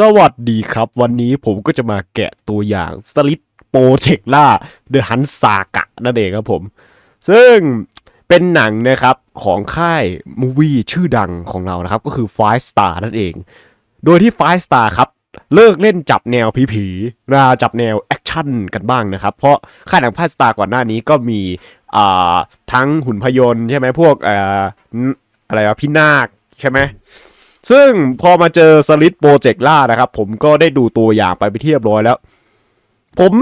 สวัสดีครับ วันนี้ผมก็จะมาแกะตัวอย่างสลิปโปรเจกต์ล่าเดอะฮันซากะนั่นเองครับผม ซึ่งเป็นหนังนะครับของค่ายมูวี่ชื่อดังของเรานะครับ ก็คือไฟสตาร์นั่นเอง โดยที่ไฟสตาร์ครับ เลิกเล่นจับแนวผีๆราจับแนวแอคชั่นกันบ้างนะครับ เพราะค่ายหนังไฟสตาร์ก่อนหน้านี้ก็มีทั้งหุ่นพยนต์ใช่ไหมพวกออะไรวะพี่นาคใช่ไหมซึ่งพอมาเจอสลิดโปรเจกต์ล่านะครับผมก็ได้ดูตัวอย่างไปไปเทียบร้อยแล้ว ผม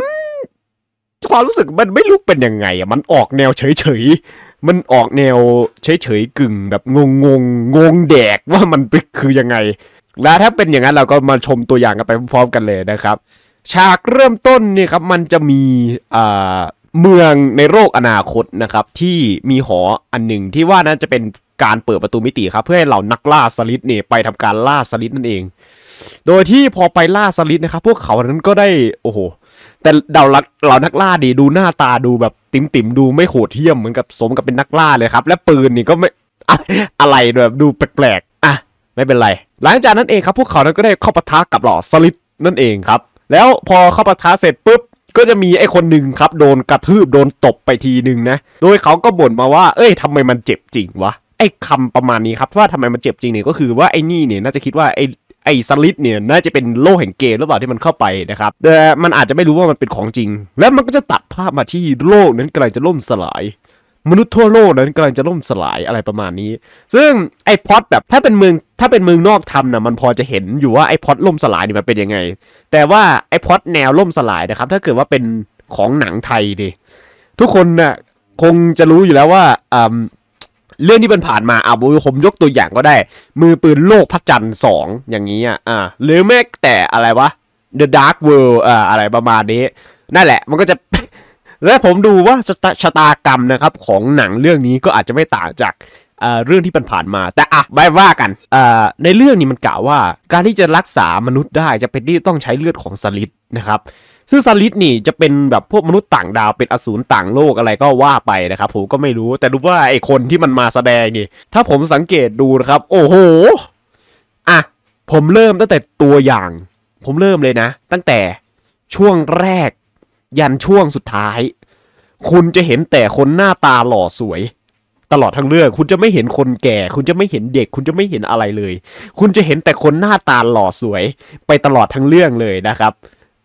ความรู้สึกมันไม่รู้เป็นยังไงอ่ะมันออกแนวเฉยๆ มันออกแนวเฉยๆกึ่งแบบงงงงงงแดกว่ามันเป็นคือยังไง และถ้าเป็นอย่างนั้นเราก็มาชมตัวอย่างกันไปพร้อมๆกันเลยนะครับ ฉากเริ่มต้นนี่ครับ มันจะมีอ่าเมืองในโลกอนาคตนะครับ ที่มีหออันหนึ่งที่ว่านั้นจะเป็นการเปิดประตูมิติครับเพื่อให้เหล่านักล่าสลิดเนี่ยไปทำการล่าสลิดนั่นเอง โดยที่พอไปล่าสลิดนะครับพวกเขานั้นก็ได้โอ้โหแต่เดาลักเหล่านักล่าดีดูหน้าตาดูแบบติ่มติมดูไม่โหดเหี้ยมเหมือนกับสมกับเป็นนักล่าเลยครับและปืนนี่ก็ไม่อะไรแบบดูแปลกๆอ่ะไม่เป็นไร หลังจากนั้นเองครับพวกเขานั้นก็ได้เข้าปะทะกับหล่อสลิดนั่นเองครับ แล้วพอเข้าปะทะเสร็จปุ๊บก็จะมีไอ้คนหนึ่งครับโดนกระทืบโดนตบไปทีหนึ่งนะ โดยเขาก็บ่นมาว่าเอ้ยทำไมมันเจ็บจริงวะอ้คำประมาณนี้ครับว่าทำไมมันเจ็บจริงเนี่ยก็คือว่าไอ้นี่เนี่ยน่าจะคิดว่าไอ้ไอ้สลิดเนี่ยน่าจะเป็นโลกแห่งเกมหรือเปล่าที่มันเข้าไปนะครับแต่มันอาจจะไม่รู้ว่ามันเป็นของจริง แล้วมันก็จะตัดภาพมาที่โลกนั้นกำลังจะล่มสลาย มนุษย์ทั่วโลกนั้นกำลังจะล่มสลายอะไรประมาณนี้ ซึ่งไอ้พอดแบบถ้าเป็นเมืองถ้าเป็นเมืองนอกทำนะมันพอจะเห็นอยู่ว่าไอ้พอดล่มสลายนี่มันเป็นยังไง แต่ว่าไอ้พอดแนวล่มสลายนะครับถ้าเกิดว่าเป็นของหนังไทยดิทุกคนนะ่ะคงจะรู้อยู่แล้วว่าอ่าเรื่องที่มันผ่านมาอ่ะผมยกตัวอย่างก็ได้ มือปืนโลกพระจันทร์สอง อย่างนี้อ่ะอ่าหรือแม้แต่อะไรวะ The Dark World อ่าอะไรประมาณนี้ นั่นแหละ มันก็จะ และผมดูว่าชะตากรรมนะครับของหนังเรื่องนี้ก็อาจจะไม่ต่างจากเรื่องที่มันผ่านมา แต่อ่ะไม่ว่ากันในเรื่องนี้มันกล่าวว่าการที่จะรักษามนุษย์ได้จะเป็นที่ต้องใช้เลือดของสลิดนะครับซึ่งาลิดนี่จะเป็นแบบพวกมนุษย์ต่างดาวเป็นอสูรต่างโลกอะไรก็ว่าไปนะครับ ผมก็ไม่รู้ แต่รู้ว่าไอคนที่มันมาแสดงนี่ ถ้าผมสังเกตดูนะครับ โอ้โหอ่ะผมเริ่มตั้งแต่ตัวอย่าง ผมเริ่มเลยนะ ตั้งแต่ช่วงแรก ยันช่วงสุดท้าย คุณจะเห็นแต่คนหน้าตาหล่อสวย ตลอดทั้งเรื่อง คุณจะไม่เห็นคนแก่ คุณจะไม่เห็นเด็ก คุณจะไม่เห็นอะไรเลย คุณจะเห็นแต่คนหน้าตาหล่อสวย ไปตลอดทั้งเรื่องเลยนะครับ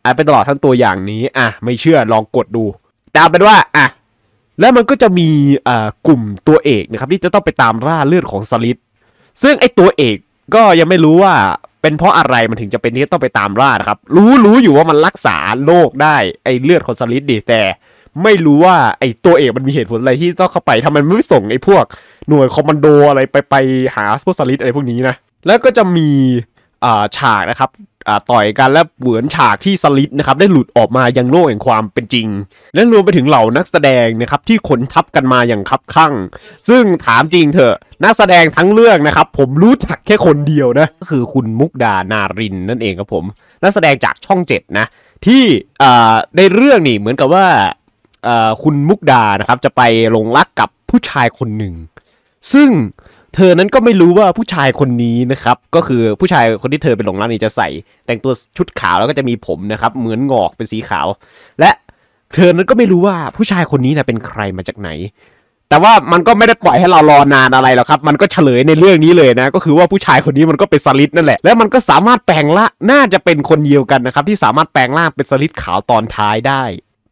อไปตลอดทั้งตัวอย่างนี้ อ่ะ ไม่เชื่อ ลองกดดู ตามเป็นว่าอ่ะ แล้วมันก็จะมี อ่า กลุ่มตัวเอกนะครับ ที่จะต้องไปตามล่าเลือดของสลิด ซึ่งไอตัวเอก ก็ยังไม่รู้ว่า เป็นเพราะอะไรมันถึงจะเป็นที่ต้องไปตามล่านะครับ รู้ รู้อยู่ว่ามันรักษาโรคได้ ไอเลือดของสลิดดีแต่ไม่รู้ว่า ไอตัวเอกมันมีเหตุผลอะไรที่ต้องเข้าไปทำไมไม่ส่งไอพวกหน่วยคอมมานโดอะไรไป ไปหาพวกสลิดอะไรพวกนี้นะ แล้วก็จะมี อ่า ฉากนะครับต่อยกันและเหมือนฉากที่สลิดนะครับได้หลุดออกมายังโลกแห่งความเป็นจริง และรวมไปถึงเหล่านักแสดงนะครับที่ขนทับกันมาอย่างคับข้างซึ่งถามจริงเถอะนักแสดงทั้งเรื่องนะครับ ผมรู้จักแค่คนเดียวนะก็คือคุณมุกดานารินนั่นเองครับผม นักแสดงจากช่องเจ็ดนะที่ในเรื่องนี่เหมือนกับว่าคุณมุกดานะครับจะไปลงรักกับผู้ชายคนหนึ่งซึ่งเธอนั้นก็ไม่รู้ว่าผู้ชายคนนี้นะครับ ก็คือผู้ชายคนที่เธอไปหลงรักนี่จะใส่ แต่งตัวชุดขาวแล้วก็จะมีผมนะครับ เหมือนงอกเป็นสีขาว และเธอนั้นก็ไม่รู้ว่าผู้ชายคนนี้นะเป็นใครมาจากไหน แต่ว่ามันก็ไม่ได้ปล่อยให้เรารอนานอะไรหรอกครับ มันก็เฉลยในเรื่องนี้เลยนะ ก็คือว่าผู้ชายคนนี้มันก็เป็นสลิดนั่นแหละแล้วมันก็สามารถแปลงละน่าจะเป็นคนเดียวกันนะครับ ที่สามารถแปลงร่างเป็นสลิดขาวตอนท้ายได้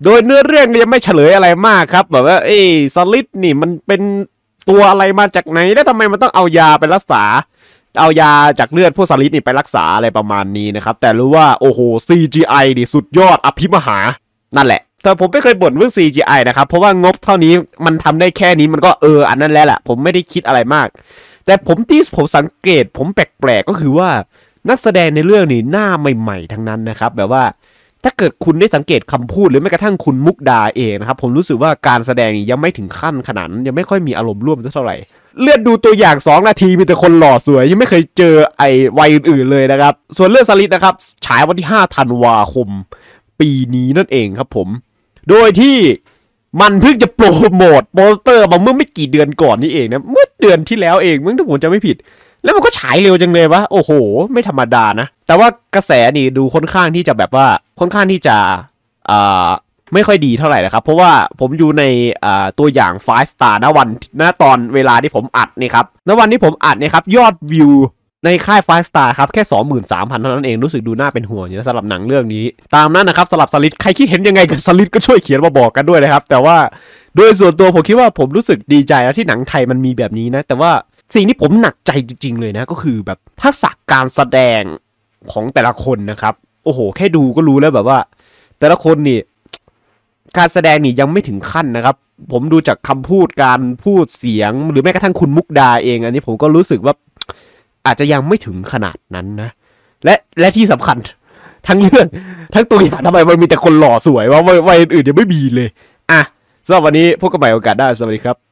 โดยเนื้อเรื่องยังไม่เฉลยอะไรมากครับแบบว่า เอ้สลิดนี่มันเป็นตัวอะไรมาจากไหนแล้วทำไมมันต้องเอายาไปรักษา เอายาจากเลือดพวกสลิดนี่ไปรักษาอะไรประมาณนี้นะครับแต่รู้ว่า โอ้โห CGI ดิสุดยอดอภิมหา นั่นแหละ แต่ผมไม่เคยบ่นเรื่อง CGI นะครับเพราะว่างบเท่านี้มันทำได้แค่นี้มันก็เอออันนั้นแล้วแหละผมไม่ได้คิดอะไรมาก แต่ผมที่ผมสังเกตผมแปลกๆก็คือว่านักแสดงในเรื่องนี้หน้าใหม่ๆทั้งนั้นนะครับ แบบว่าถ้าเกิดคุณได้สังเกตคำพูดหรือแม้กระทั่งคุณมุกดาเองนะครับ ผมรู้สึกว่าการแสดงยังไม่ถึงขั้นขนาดยังไม่ค่อยมีอารมณ์ร่วมเท่าไหร่ เลือดดูตัวอย่าง 2 นาทีมีแต่คนหล่อสวยยังไม่เคยเจอไอวัยอื่นๆเลยนะครับ ส่วนเลือดสลิดนะครับฉายวันที่ 5 ธันวาคม ปีนี้นั่นเองครับผม โดยที่มันเพิ่งจะโปรโมทโปสเตอร์มาเมื่อไม่กี่เดือนก่อนนี่เองนะเมื่อเดือนที่แล้วเองมึงถ้าผมจะไม่ผิด แล้วมันก็ฉายเร็วจังเลยวะโอ้โห ไม่ธรรมดานะแต่ว่ากระแสนี่ดูค่อนข้างที่จะแบบว่าค่อนข้างที่จะอ่าไม่ค่อยดีเท่าไหร่นะครับเพราะว่าผมอยู่ในตัวอย่างไฟสตาร์ณวันณตอนเวลาที่ผมอัดนี่ครับณวันที่ผมอัดนี่ครับยอดวิวในค่ายไฟสตาร์ครับแค่23,000เท่านั้นเองรู้สึกดูน่าเป็นห่วงอยู่นะสำหรับหนังเรื่องนี้ ตามนั้นนะครับสำหรับสลิดใครคิดเห็นยังไงกับสลิดก็ช่วยเขียนมาบอกกันด้วยนะครับแต่ว่าโดยส่วนตัวผมคิดว่าผมรู้สึกดีใจแล้วที่หนังไทยมันมีแบบนี้นะแต่ว่าสิ่งที่ผมหนักใจจริง ๆ เลยนะก็คือแบบทักษะการแสดงของแต่ละคนนะครับ โอ้โห แค่ดูก็รู้แล้วแบบว่า แต่ละคนนี่ การแสดงนี่ยังไม่ถึงขั้นนะครับ ผมดูจากคำพูดการพูดเสียง หรือแม้กระทั่งคุณมุกดาเอง อันนี้ผมก็รู้สึกว่าอาจจะยังไม่ถึงขนาดนั้นนะ และและที่สำคัญ ทั้งเรื่องทั้งตัวอย่างทำไมมันมีแต่คนหล่อสวยว่าวัยอื่นยังไม่มีเลย อ่ะสำหรับวันนี้พบกันใหม่โอกาสได้สวัสดีครับ